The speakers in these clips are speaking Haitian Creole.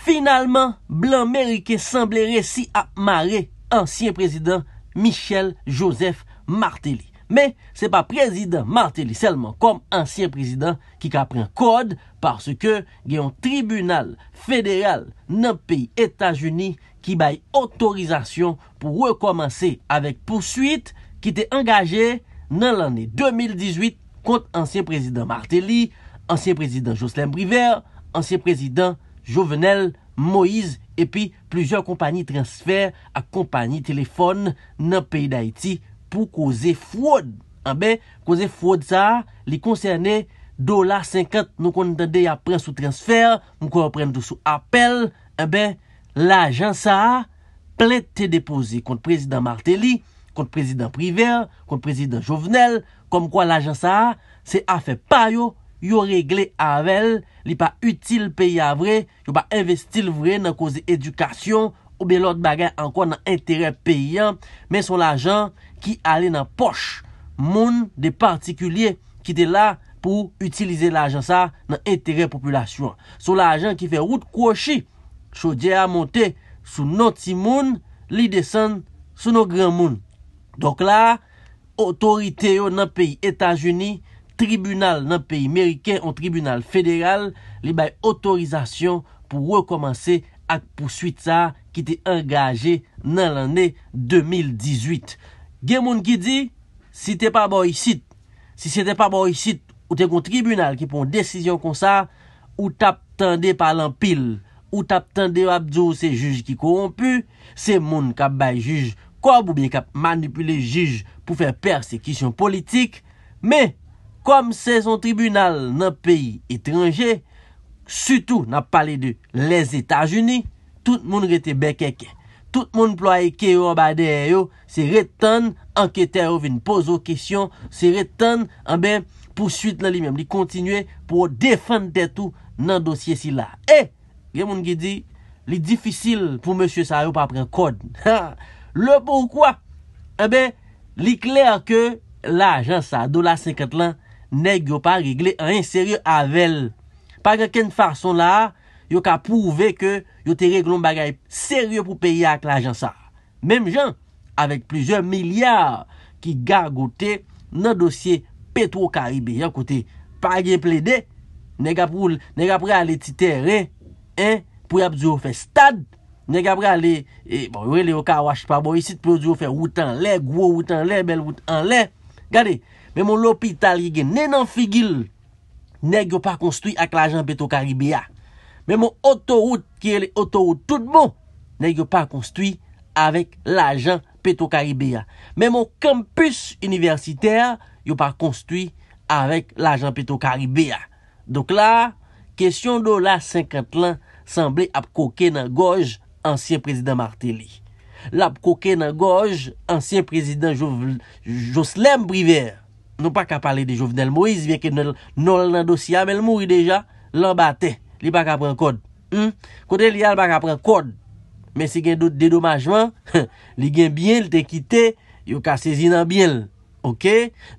Finalman, blan merike sanble resi ap mare ansyen prezident Michel Joseph Martelly. Me, se pa prezident Martelly selman kom ansyen prezident ki kapren kode, parce ke gen yon tribunal federal nan peyi Etat-Unis ki baye otorizasyon pou rekomansi avek poursuit ki te angaje nan lane 2018 kont ansyen prezident Martelly, ansyen prezident Jocelyn Briver, ansyen prezident Jovenel, Moïse, et puis plusieurs compagnies transfer à compagnie téléphone dans le pays d'Haïti pour causer fraude. Eh ah bien, causer fraude ça, il concernait dollars cinquante nous qu'on entendait après sous transfer, nous qu'on reprenne sous appel. Eh ah bien, l'agence ça a plaîté déposer contre président Martelly, contre président Privé, contre président Jovenel, comme quoi l'agence ça a, c'est à faire pas, yo! yo regle avel, li pa util peyi avre, yo pa investil vre nan koze edukasyon, ou be lot bagay anko nan entere peyi an, men son la jan ki ale nan poch moun de partikulye ki de la pou utilize la jan sa nan entere populasyon. Son la jan ki fe wout kwochi, chou dje a monte sou noti moun, li desen sou nou gran moun. Donk la, otorite yo nan peyi Etanjouni, tribunal nan peyi meriken, an tribunal federal, li bay otorizasyon pou rekomansè ak pousuit sa ki te engaje nan l'anè 2018. Gen moun ki di, si te pa bo yisit, si se te pa bo yisit, ou te kon tribunal ki pon desisyon kon sa, ou tap tende palan pil, ou tap tende wabdou se juj ki korompu, se moun kap bay juj kob ou bien kap manipule juj pou fe persekisyon politik, me, kom se son tribunal nan peyi etranje, sutou nan pale de les Etats-Unis, tout moun rete bekeke. Tout moun ploye keyo abadeye yo, se reten anketen yo vin pozo kesyon, se reten anbe, pousuit nan li mèm, li kontinue pou ou defante tout nan dosye si la. E, gen moun ki di, li difisil pou monsie sa yo pa pren kod. Le poukwa? Anbe, li kler ke la jansa do la 50 lan neg yo pa regle an yon serye avel. Pake ken fason la, yo ka pouve ke yo te regloun bagay serye pou peyi ak la jansa. Mem jan, avek plizye milyar ki gar gote nan dosye petwo karibi. Yo kote, pake gen ple de, neg apre ale ti tere, en, pou yap diyo fe stad, neg apre ale, e, bon, yon le yo ka wache pa bo, yon le yo si pou yo diyo fe woutan le, gwo woutan le, bel woutan le. Gade, Men mon lopital ye gen nenan figil, nek yo pa konstwi ak l'ajan peto Karibia. Men mon otorout ki e le otorout tout bon, nek yo pa konstwi avèk l'ajan peto Karibia. Men mon kampus universiter, yo pa konstwi avèk l'ajan peto Karibia. Dok la, kesyon do la 50 lan, sanble ap koke nan goj ansyen prezident Martelly. La ap koke nan goj ansyen prezident Joslem Brivert. Nou pa ka pale de Jouvenel Moïse, vye ke nol nan dosya, men mouri deja, lan bate, li pa ka pren kode. Hmm? Kote li al pa ka pren kode, men se gen dout dedomajman, li gen biel, te kite, yo ka se zinan biel.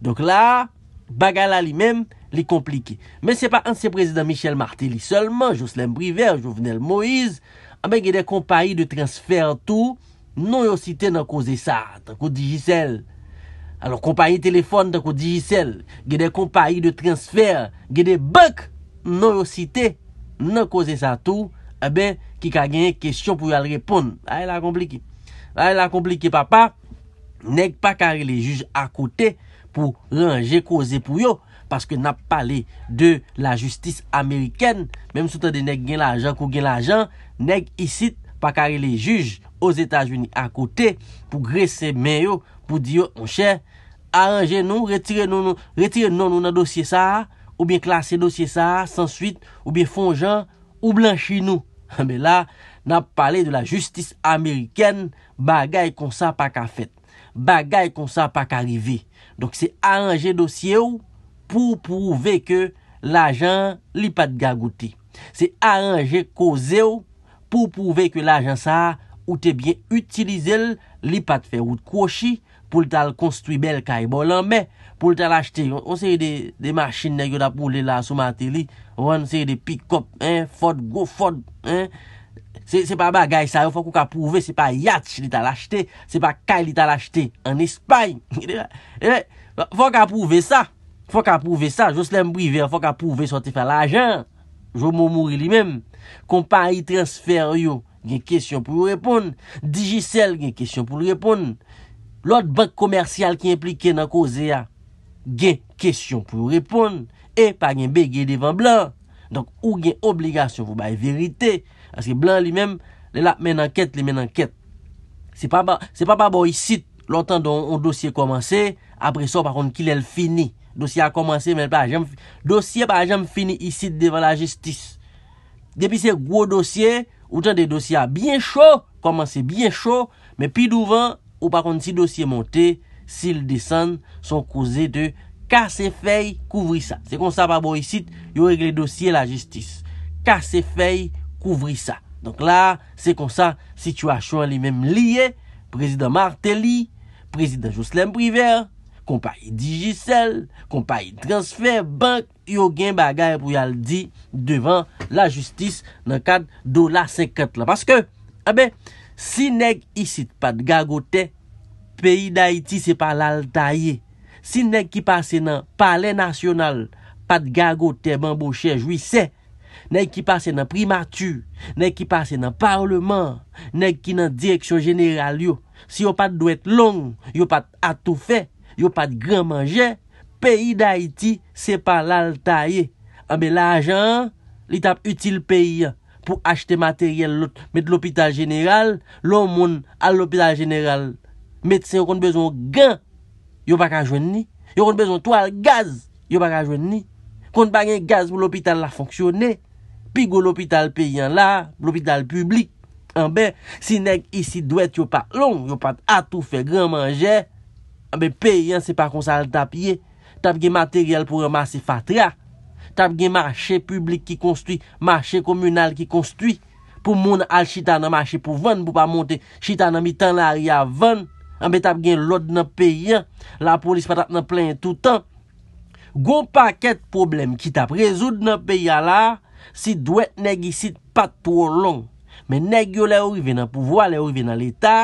Donc la, bagala li men, li komplike. Men se pa anse prezident Michel Martelly seulement, Jocelyne Brive, Jouvenel Moïse, ame gen de kompaye de transfer tout, nou yo site nan koze sa, tako dijisel. alo kompanyi telefon tako dijisel, gede kompanyi de transfer, gede bank, nou yo site, nou koze sa tou, ebe, ki ka genye kestyon pou yo al repon, ae la komplike, ae la komplike papa, neg pa kare le juj akote, pou renje koze pou yo, paske nap pale de la justis Ameriken, mem sou tade neg gen la ajan, kou gen la ajan, neg isite, pa kare le juj os Etat-Unis akote, pou gresse men yo, pou di yo, anche, aranje nou, retire nou nou nan dosye sa, ou bien klasye dosye sa, sans suite, ou bien fonjan, ou blan chi nou. Mbe la, nan pale de la justis Ameriken, bagay kon sa pa ka fet. Bagay kon sa pa ka rive. Donk se aranje dosye yo, pou pouve ke la jan li pat gagote. Se aranje koze yo, pou pouve ke l ajan sa a, ou te byen utilize l, li pat fe ou kou chi, pou l tal konstwi bel ka e bolan. Mè, pou l tal achte, ou se y de, de machin negyo da poule la soumate li, ou an se y de pick up, hein, fod, go fod, hein. Se, se pa bagay sa yo, fok ou ka pouve, se pa yatch li tal achte, se pa kay li tal achte, an espay. Eh, eh, fok a pouve sa, fok a pouve sa, jouslem brive, fok a pouve sa te fe l ajan. Jomo Mouri li men, kompa yi transfer yo, gen kèsyon pou yu repon, Digicel gen kèsyon pou yu repon, lot bank komersyal ki implike nan koze ya, gen kèsyon pou yu repon, e pa gen be gen devan blan, donk ou gen obligasyon pou baye verite, aske blan li men, le la men anket, le men anket. Se pa ba bo yi sit, lotan donk dosye komanse, apre so par konn kil el fini. Dosye a komanse men pa ajam fini isit devan la jistis. Depi se gwo dosye, ou tan de dosye a bien chou, komanse bien chou, men pi douvan, ou pa konti si dosye monte, si il desen, son kouze de kase fey kouvri sa. Se kon sa pa bo isit, yo regle dosye la jistis. Kase fey kouvri sa. Donk la, se kon sa, situasyon li men liye, prezident Martelly, prezident Juslem Priver, kompa yi dijisel, kompa yi transfer, bank yo gen bagay pou yal di devan la justis nan kad do la 50 la. Paske, abe, si neg yisit pat gagote, peyi da iti se palal tayye. Si neg ki pase nan pale nasyonal, pat gagote, banboche, jouise, neg ki pase nan primatur, neg ki pase nan parlement, neg ki nan direksyon general yo, si yo pat do et long, yo pat atoufe, Yo pat gran manje, peyi da iti se pa lal ta ye. Ambe ah, la jan, li tap util peyi pou achete materyel lopital general. Lomoun al lopital general, metse yo konbezon gen, yo baka jwen ni. Yo konbezon to al gaz, yo baka jwen ni. Konba gen gaz pou lopital la fonksyonne. Pi go lopital peyi an la, lopital publik. Ambe ah, si neg isi dwet yo pat long, yo pat atou fe gran manje, Ambe peyen se pa kon sa al tapye, tap gen materyal pou remase fatra, tap gen mache publik ki konstwi, mache komunal ki konstwi, pou moun al chita nan mache pou ven, pou pa monte chita nan mitan la ria ven, ambe tap gen lod nan peyen, la polis pa tap nan plen toutan. Gon paket problem ki tap rezoud nan peyen la, si dwet negisit pat pro long, men negyo le orive nan pouvoa, le orive nan leta,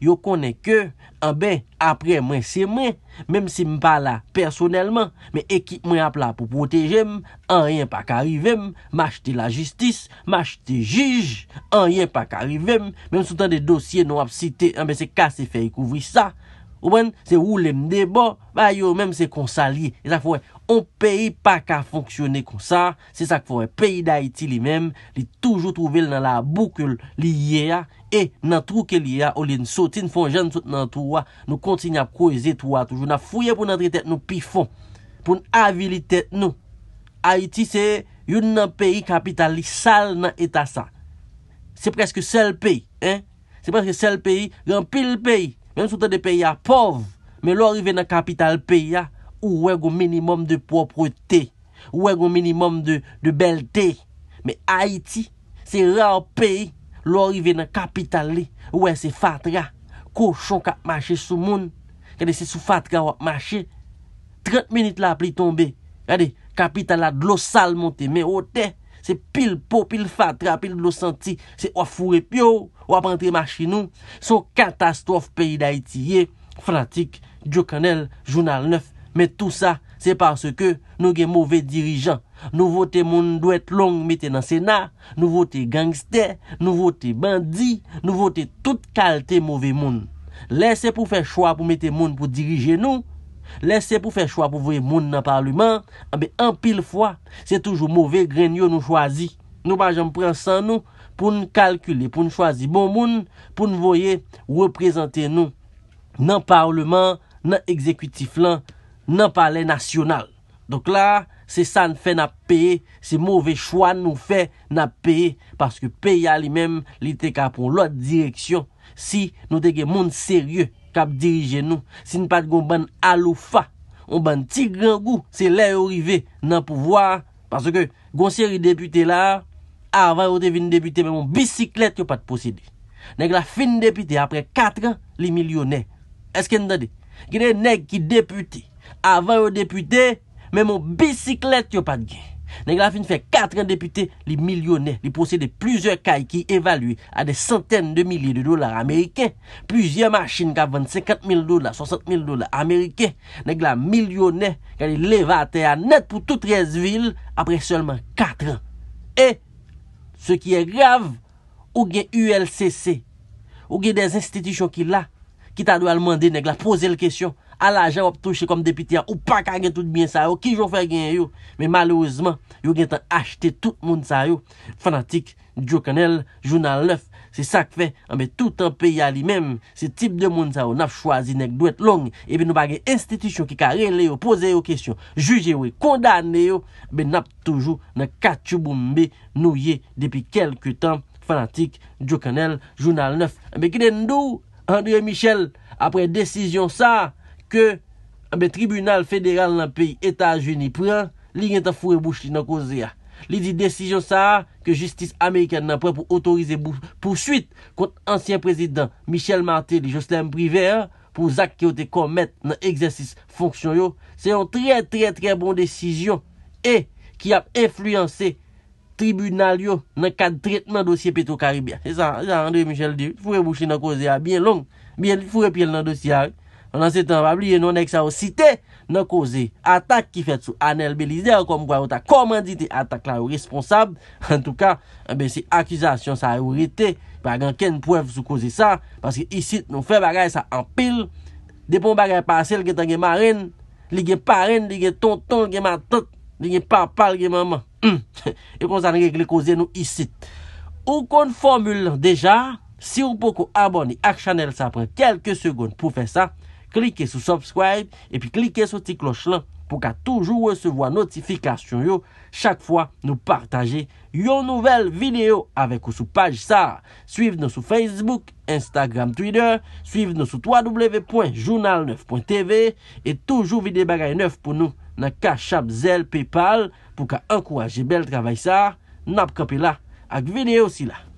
Yo konen ke, anbe, eh apre mwen se mwen, mwen si mpa la personelman, mwen ekip mwen ap la pou protejem, an ryen pa karivem, mwachti la jistis, mwachti jij, an ryen pa karivem, mwen sou tan de dosye nou ap site, anbe eh se kase fe yi kouvri sa, ouwen, se oulem debo, ba yo mwen se konsali, e la fwe, Moun peyi pa ka fonksyone kon sa, se sa k fwoy peyi da iti li mem, li toujou trouvel nan la boukul li ye a, e nan trouke li ye a, ou li nsoti, nfon jen soti nan touwa, nou kontin ya proize touwa toujou, nan fwoye pou nan drite nou pifon, pou nan avili tete nou. Haiti se, yon nan peyi kapital li sal nan etasa. Se preske sel peyi, se preske sel peyi, nan pil peyi, men sou ta de peyi ya pov, men lor yve nan kapital peyi ya, Ou wè gò minimum de propretè. Ou wè gò minimum de beltè. Mè Haïti, se rè an peyi, lò rive nan kapital li. Ou wè se fatra. Kochon ka mâche sou moun. Kède se sou fatra wè mâche. 30 minute la pli tombe. Kède, kapital la glosal montè. Mè ote, se pil po, pil fatra, pil glosanti. Se wè fure pyo, wè pwantre mâche nou. Se katastrof peyi d'Haïti ye. Frantik, Djo Kanel, Jounal 9. Mè tou sa, se parse ke nou gen mouvè dirijan. Nou votè moun dwèt long mètè nan senar, nou votè gangster, nou votè bandi, nou votè tout kalte mouvè moun. Lè se pou fè chwa pou mètè moun pou dirijè nou, lè se pou fè chwa pou vwè moun nan parlouman, ambè an pil fwa, se toujou mouvè grenyo nou chwazi. Nou banjèm pren san nou pou nou kalkule, pou nou chwazi bon moun, pou nou vwè reprezentè nou nan parlouman, nan ekzekwitif lan, nan pale nasyonal. Donk la, se san fè nan peye, se mouvè chouan nou fè nan peye, paske peye alimèm li te ka pou lòt direksyon, si nou te ke moun seryè kap dirije nou, si nou pat goun ban aloufa, ou ban tigran gou, se lè yorive nan pouvoar, paske goun sery deputè la, avan ou te vin deputè, mè moun bisiklet yo pat posede. Nèk la fin deputè, apre 4 an, li milyonè. Eske n dadè? Gine nèk ki deputè, Avan yo depute, men mon bisiklet yo patge. Nèk la fin fè 4 an depute, li milyonè, li pose de pluzèr kay ki evalue a de santèn de milyè de dolar Amerike. Pluzèr machin ka vant 50.000 dolar, 60.000 dolar Amerike. Nèk la milyonè, li levate a net pou tout Rezvil apre selman 4 an. E, se ki e grav, ouge ULCC, ouge de zestiti chokila. Ki ta do al mande neg la pose l kesyon A la jan wap touche kom depityan Ou pa ka gen tout bien sa yo Ki jou fè gen yo Me malouzman Yo gen tan achete tout moun sa yo Fanatik Djo kanel Jounal 9 Se sak fe Ambe ah, tout an pe ya li mem Se tip de moun sa yo Naf chwazi neg Dou et long Ebe nou bagen institisyon Ki ka rele yo Pose yo kesyon Juge yo Kondane yo Be nap toujou Naf kachou boumbe Nou ye Depi kelku tan Fanatik Djo kanel Jounal 9 Ambe ah, ki den nou Andre Michel, apre desisyon sa ke eh tribunal federal nan peyi Etat-Unis pren, li gen ta fure bouch li nan koze ya. Li di desisyon sa ke justice Amerikan nan pren pou otorize bouch porsuit kont ansyen prezident Michel Martelly, Joslem Privé, eh, pou zak ki yo te komet nan eksersis fonksyon yo, se yon tre tre tre bon desisyon e ki ap enfluyansye tribunal yo nan kad drit nan dosye peto karibia. E sa, André Michel dit, fure bouchi nan kouze a, bien long, bien fure pi el nan dosye a, nan se tan babli, yon nan ek sa ou site, nan kouze atak ki fet sou anel belize, akom gwa ou ta komandite, atak la ou responsable, en tou ka, be si akizasyon sa ou rete, bagan ken pouev sou kouze sa, paske isit nou fe bagay sa anpil, depon bagay pase lge tan gen marin, li gen parin, li gen tonton, li gen matot, li gen papal, li gen maman. Hmm. E pwonsan regle kouze nou isit. Ou kon formule lan deja, si ou pokou abonni ak chanel sa apre kelke segoun pou fe sa, klike sou subscribe, epi klike sou ti kloch lan, pou ka toujou wesevo a notifikasyon yo, chak fwa nou partaje yon nouvel video avek ou sou page sa. Suiv nou sou Facebook, Instagram, Twitter, suiv nou sou www.journal9.tv, e toujou vide bagay 9 pou nou, nan kachap, zel, paypal, Pou ka an kou a jebel travay sa, nap kapi la ak videyo si la.